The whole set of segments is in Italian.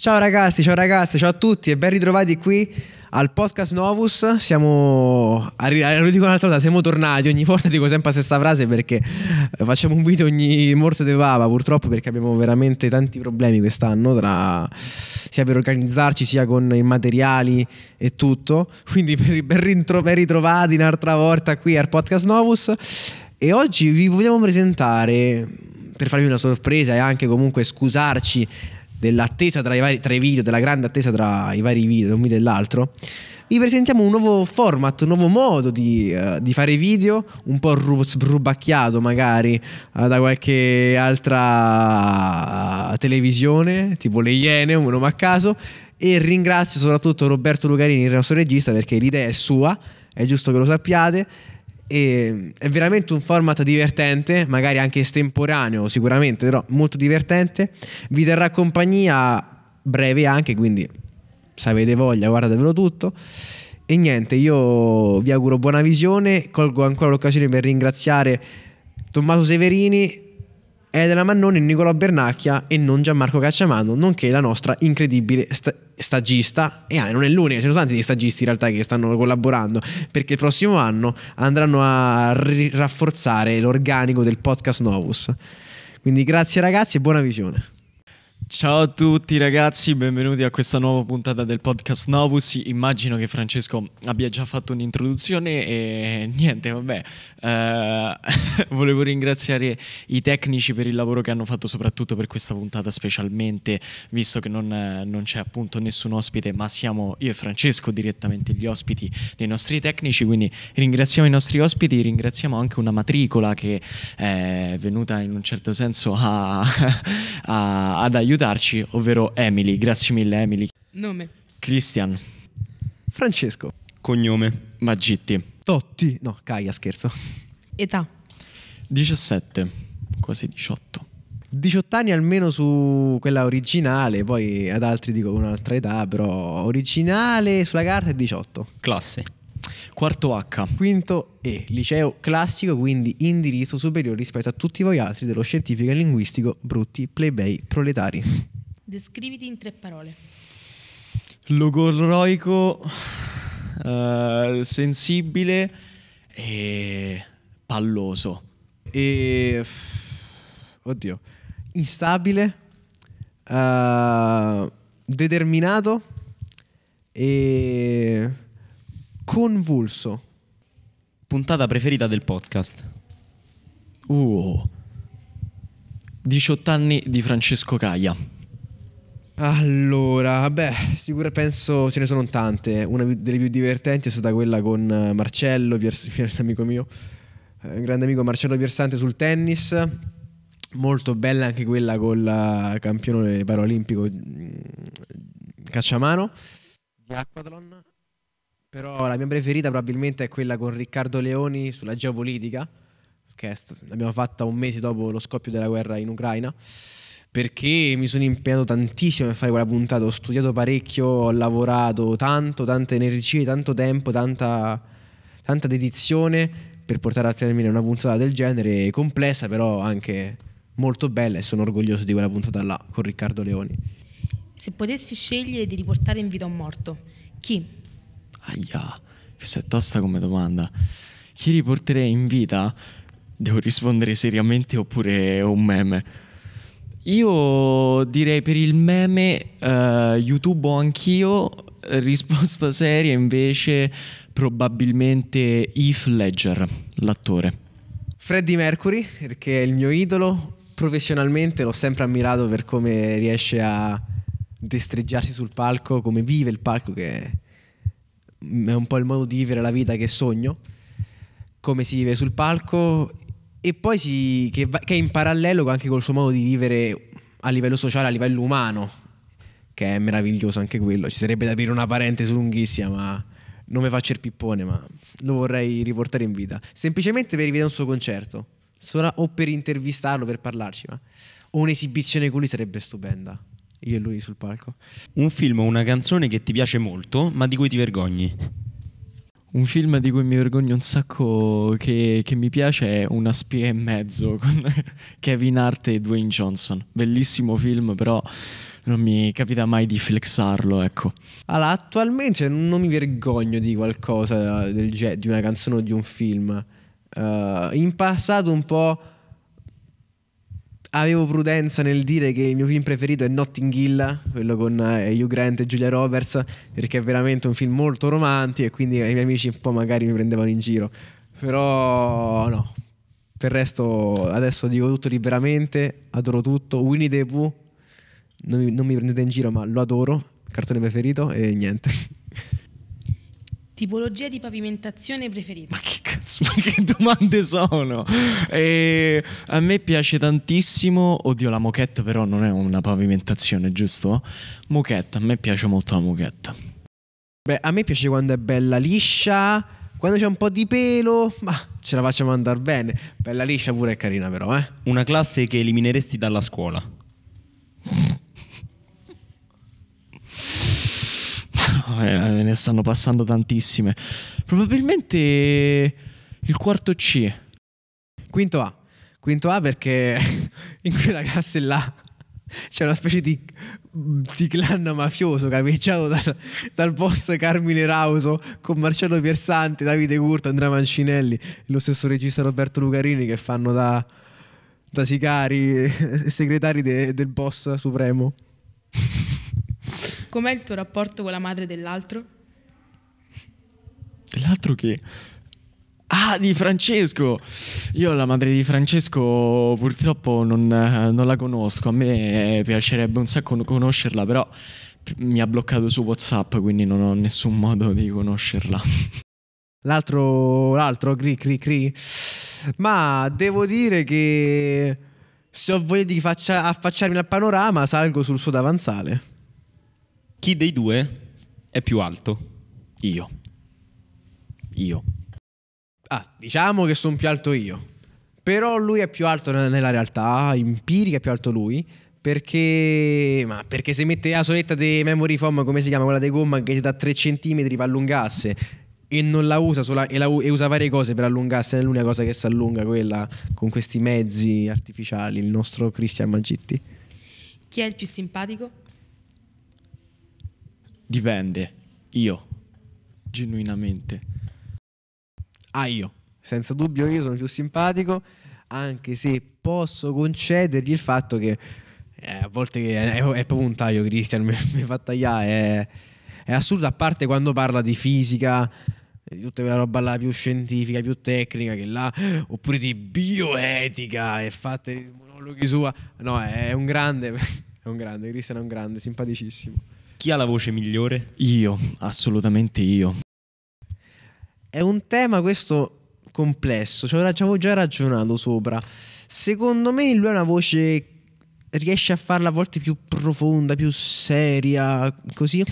Ciao ragazzi, ciao ragazze, ciao a tutti e ben ritrovati qui al podcast Novus. Siamo. Eh, lo dico un'altra volta, siamo tornati. Ogni volta dico sempre la stessa frase perché eh, facciamo un video ogni morte di papa, purtroppo, perché abbiamo veramente tanti problemi quest'anno. Tra sia per organizzarci sia con i materiali e tutto. Quindi ben, rintro... ben ritrovati un'altra volta qui al podcast Novus. E oggi vi vogliamo presentare per farvi una sorpresa e anche comunque scusarci dell'attesa tra i, vari, tra i video, della grande attesa tra i vari video, un video e l'altro, vi presentiamo un nuovo format, un nuovo modo di, uh, di fare video, un po' sbrubacchiato magari uh, da qualche altra eh, televisione, tipo le Iene, uno a caso. E ringrazio soprattutto Roberto Lucarini, il nostro regista, perché l'idea è sua, è giusto che lo sappiate. E è veramente un format divertente, magari anche estemporaneo sicuramente, però molto divertente. Vi terrà compagnia breve anche, quindi se avete voglia guardatevelo tutto. E niente, io vi auguro buona visione, colgo ancora l'occasione per ringraziare Tommaso Severini, Edela Mannoni, Nicola Bernacchia e non Gianmarco Cacciamano, nonché la nostra incredibile... St- stagista e ah, non è l'unica, ci sono tanti stagisti in realtà che stanno collaborando perché il prossimo anno andranno a rafforzare l'organico del podcast Novus. Quindi grazie ragazzi e buona visione. Ciao a tutti ragazzi, benvenuti a questa nuova puntata del podcast Novus. Immagino che Francesco abbia già fatto un'introduzione e niente, vabbè, uh, volevo ringraziare i tecnici per il lavoro che hanno fatto soprattutto per questa puntata specialmente, visto che non, non c'è appunto nessun ospite, ma siamo io e Francesco direttamente gli ospiti dei nostri tecnici, quindi ringraziamo i nostri ospiti, ringraziamo anche una matricola che è venuta in un certo senso a, a, ad aiutare aiutarci, ovvero Emily. Grazie mille Emily. Nome. Christian. Francesco. Cognome. Magitti. Totti. No, Caia, scherzo. Età. 17, quasi 18. 18 anni almeno su quella originale, poi ad altri dico un'altra età, però originale sulla carta è 18. Classe. Quarto H. Quinto E, liceo classico, quindi indirizzo superiore rispetto a tutti voi altri dello scientifico e linguistico, brutti, plebei, proletari. Descriviti in tre parole. Logorroico, uh, sensibile e palloso. E... Oddio. Instabile, uh, determinato e Convulso. Puntata preferita del podcast. Uh. 18 anni di Francesco Caia. Allora, beh, sicuro penso ce ne sono tante. Una delle più divertenti è stata quella con eh, Marcello, Piers, amico mio, eh, un grande amico Marcello Piersante sul tennis. Molto bella anche quella con il campione paralimpico mm, Cacciamano di Aquathlon. Però la mia preferita probabilmente è quella con Riccardo Leoni sulla geopolitica, che l'abbiamo fatta un mese dopo lo scoppio della guerra in Ucraina, perché mi sono impegnato tantissimo a fare quella puntata, ho studiato parecchio, ho lavorato tanto, tante energie, tanto tempo, tanta, tanta dedizione per portare a termine una puntata del genere, complessa però anche molto bella e sono orgoglioso di quella puntata là con Riccardo Leoni. Se potessi scegliere di riportare in vita un morto, chi Aia, questa è tosta come domanda. Chi riporterei in vita? Devo rispondere seriamente oppure un meme? Io direi per il meme uh, YouTube anch'io, eh, risposta seria invece probabilmente Heath Ledger, l'attore. Freddie Mercury, perché è il mio idolo, professionalmente l'ho sempre ammirato per come riesce a destreggiarsi sul palco, come vive il palco che è un po' il modo di vivere la vita che sogno, come si vive sul palco e poi si, che, va, che, è in parallelo anche col suo modo di vivere a livello sociale, a livello umano, che è meraviglioso anche quello. Ci sarebbe da aprire una parentesi lunghissima, ma non mi faccio il pippone, ma lo vorrei riportare in vita. Semplicemente per rivedere un suo concerto, o per intervistarlo, per parlarci, ma o un'esibizione con lui sarebbe stupenda io e lui sul palco. Un film o una canzone che ti piace molto, ma di cui ti vergogni? Un film di cui mi vergogno un sacco che, che mi piace è Una spia e mezzo con Kevin Hart e Dwayne Johnson. Bellissimo film, però non mi capita mai di flexarlo, ecco. Allora, attualmente non mi vergogno di qualcosa del di una canzone o di un film. Uh, in passato un po' avevo prudenza nel dire che il mio film preferito è Notting Hill, quello con eh, Hugh Grant e Julia Roberts, perché è veramente un film molto romantico e quindi i miei amici un po' magari mi prendevano in giro. Però no, per il resto adesso dico tutto liberamente, adoro tutto. Winnie the Pooh, non, non mi prendete in giro ma lo adoro, cartone preferito e niente. Tipologia di pavimentazione preferita? Ma che cazzo, ma che domande sono? E a me piace tantissimo, oddio la moquette però non è una pavimentazione, giusto? Moquette, a me piace molto la moquette. Beh, a me piace quando è bella liscia, quando c'è un po' di pelo, ma ce la facciamo andare bene. Bella liscia pure è carina però, eh? Una classe che elimineresti dalla scuola. Eh, eh, ne stanno passando tantissime. Probabilmente il quarto C. Quinto A. Quinto A perché in quella classe là c'è una specie di, di clan mafioso capeggiato dal, dal, boss Carmine Rauso con Marcello Piersanti, Davide Curto, Andrea Mancinelli e lo stesso regista Roberto Lucarini che fanno da, da sicari e segretari de, del boss supremo. Com'è il tuo rapporto con la madre dell'altro? Dell'altro che? Ah, di Francesco! Io la madre di Francesco purtroppo non, non, la conosco, a me eh, piacerebbe un sacco conoscerla, però mi ha bloccato su WhatsApp, quindi non ho nessun modo di conoscerla. L'altro, l'altro, cri cri cri. Ma devo dire che se ho voglia di faccia, affacciarmi al panorama, salgo sul suo davanzale. Chi dei due è più alto? Io. Io. Ah, diciamo che sono più alto io. Però lui è più alto nella realtà, empirica è più alto lui, perché, ma perché se mette la soletta di memory foam, come si chiama, quella di gomma che da 3 cm va allungasse e non la usa sola, e, la, e, usa varie cose per allungarsi, non è l'unica cosa che si allunga quella con questi mezzi artificiali, il nostro Cristian Magitti. Chi è il più simpatico? dipende. Io, genuinamente. Ah, io. Senza dubbio io sono più simpatico, anche se posso concedergli il fatto che eh, a volte è, è, proprio un taglio, Cristian, mi, mi fa tagliare. È, è assurdo, a parte quando parla di fisica, di tutta quella roba là più scientifica, più tecnica che là, oppure di bioetica e fatte monologhi sua. No, è un grande, è un grande, Cristian è un grande, simpaticissimo. Chi ha la voce migliore? Io, assolutamente io. È un tema questo complesso, ci cioè, avevo già ragionato sopra. Secondo me lui ha una voce riesce a farla a volte più profonda, più seria, così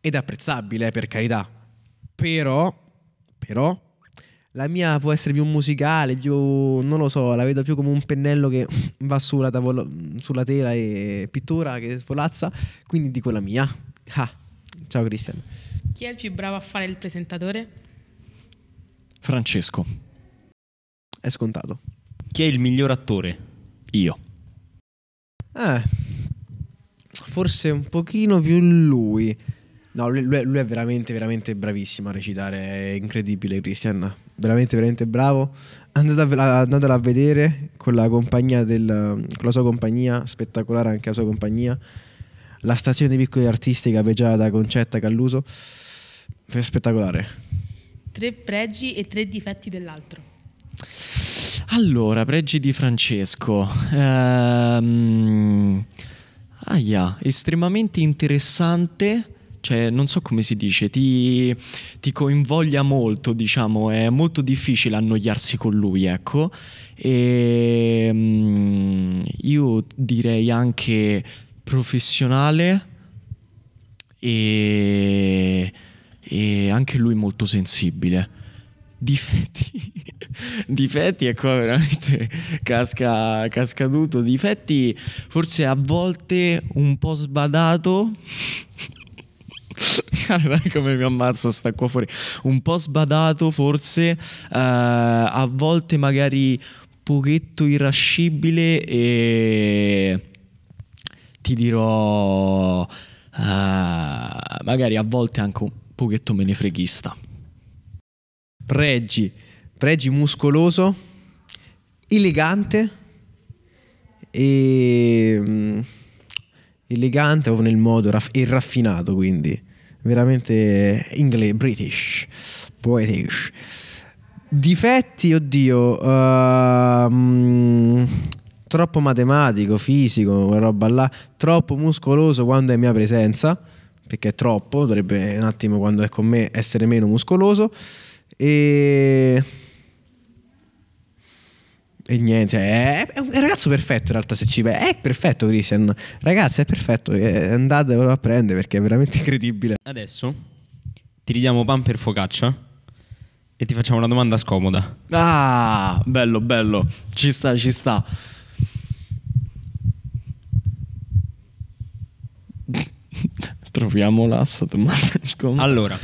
ed apprezzabile, per carità. Però però la mia può essere più musicale, più non lo so, la vedo più come un pennello che va sulla, tavolo, sulla tela e pittura che svolazza, quindi dico la mia. Ah. Ciao Cristian. Chi è il più bravo a fare il presentatore? Francesco. È scontato. Chi è il miglior attore? Io. Eh, forse un pochino più lui. No, lui, lui è veramente, veramente bravissimo a recitare. È incredibile, Cristian veramente, veramente bravo. Andatela, a vedere con la, compagnia del, con la sua compagnia, spettacolare anche la sua compagnia. La stazione dei piccoli artisti già da Concetta Calluso, spettacolare. Tre pregi e tre difetti dell'altro. Allora, pregi di Francesco. Ehm... Aia, estremamente interessante cioè non so come si dice, ti, ti coinvolga molto, diciamo, è molto difficile annoiarsi con lui, ecco. E ehm, io direi anche professionale e, e anche lui molto sensibile difetti, difetti e ecco, qua veramente casca, cascaduto, difetti forse a volte un po' sbadato Guarda come mi ammazzo sta qua fuori. Un po' sbadato forse, eh, a volte magari pochetto irascibile e ti dirò uh, magari a volte anche un pochetto menefreghista. Pregi, pregi muscoloso, elegante e mm, elegante nel modo raff- e raffinato quindi veramente inglese, british, poetish. Difetti, oddio, uh, ehm, mh, troppo matematico, fisico, roba là, troppo muscoloso quando è in mia presenza, perché è troppo, dovrebbe un attimo quando è con me essere meno muscoloso e e niente, cioè, è, è, un ragazzo perfetto in realtà se ci vede. È perfetto Christian. Ragazzi, è perfetto. Eh, Andatevelo a prendere perché è veramente incredibile. Adesso ti ridiamo pan per focaccia e ti facciamo una domanda scomoda. Ah, bello, bello. Ci sta, ci sta. Troviamola sta domanda scomoda. Allora,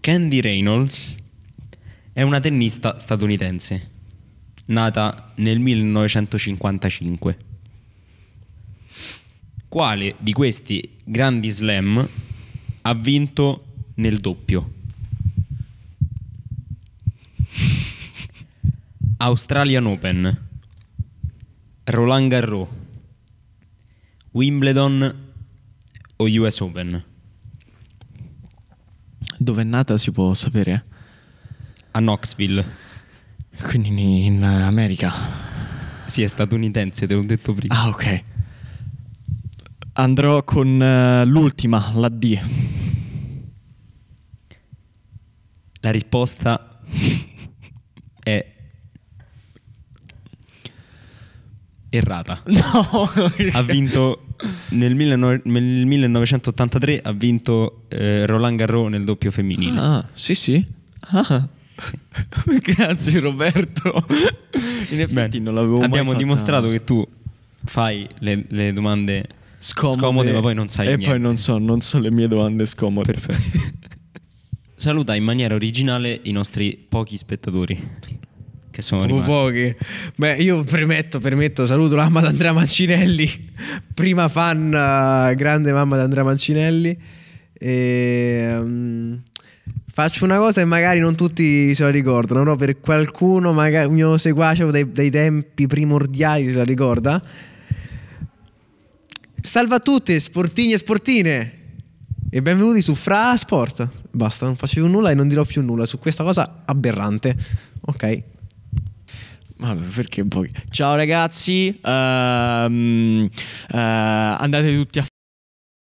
Candy Reynolds è una tennista statunitense, nata nel 1955. Quale di questi grandi slam ha vinto nel doppio? Australian Open, Roland Garros, Wimbledon o US Open? Dove è nata si può sapere? a Knoxville. Quindi in America? Sì, è statunitense, te l'ho detto prima. Ah, ok. Andrò con uh, l'ultima, la D. La risposta è errata. No. ha vinto nel, 19, nel, 1983 ha vinto eh, Roland Garros nel doppio femminile. Ah, sì, sì. Ah. Grazie Roberto. In effetti Beh, non l'avevo mai Abbiamo fatta. dimostrato che tu fai le, le domande scomode, scomode, ma poi non sai e niente. E poi non so, non so le mie domande scomode. Perfetto. Saluta in maniera originale i nostri pochi spettatori che sono rimasti. pochi. Beh, io premetto, premetto, saluto la mamma di Andrea Mancinelli, prima fan, eh, grande mamma di Andrea Mancinelli. E, um, Faccio una cosa e magari non tutti se la ricordano, però per qualcuno, magari un mio seguace dei, dei tempi primordiali se la ricorda. Salve a tutti, sportini e sportine! E benvenuti su Fra Sport. Basta, non faccio più nulla e non dirò più nulla su questa cosa aberrante. Ok. Vabbè, perché poi. Ciao ragazzi, uh, uh, andate tutti a